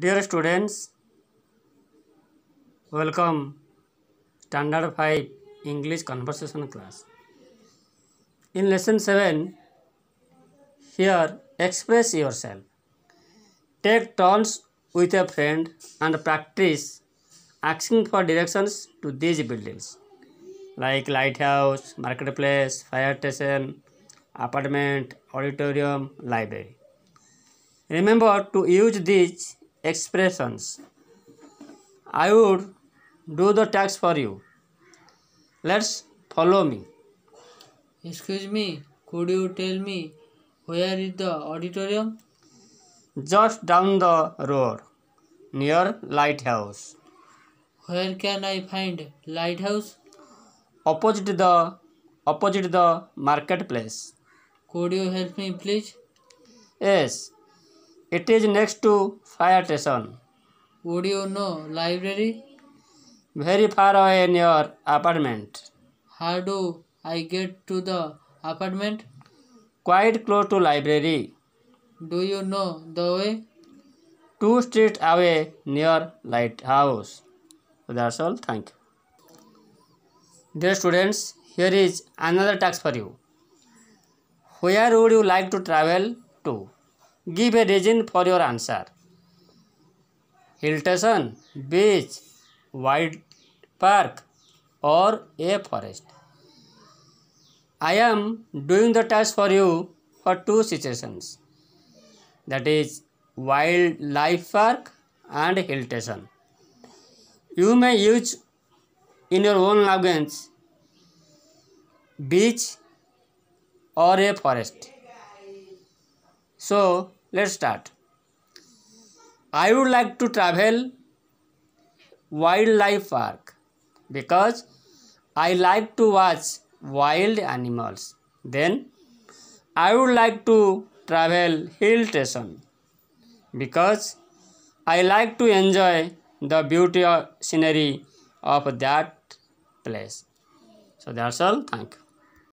Dear students, welcome Standard 5 English Conversation class. In lesson 7, here express yourself. Take turns with a friend and practice asking for directions to these buildings like lighthouse, marketplace, fire station, apartment, auditorium, library. Remember to use these expressions. I would do the task for you. Let's follow me. Excuse me, could you tell me where is the auditorium? Just down the road, near lighthouse. Where can I find lighthouse? Opposite the opposite the marketplace. Could you help me please? Yes, it is next to fire station. Would you know library? Very far away near apartment. How do I get to the apartment? Quite close to library. Do you know the way? Two streets away near lighthouse. So that's all. Thank you. Dear students, here is another task for you. Where would you like to travel to? Give a reason for your answer hill beach wild park or a forest I am doing the task for you for two situations that is wildlife park and hill you may use in your own language beach or a forest So let's start. I would like to travel wildlife park because I like to watch wild animals. Then I would like to travel hill station because I like to enjoy the beauty of scenery of that place. So that's all. Thank you.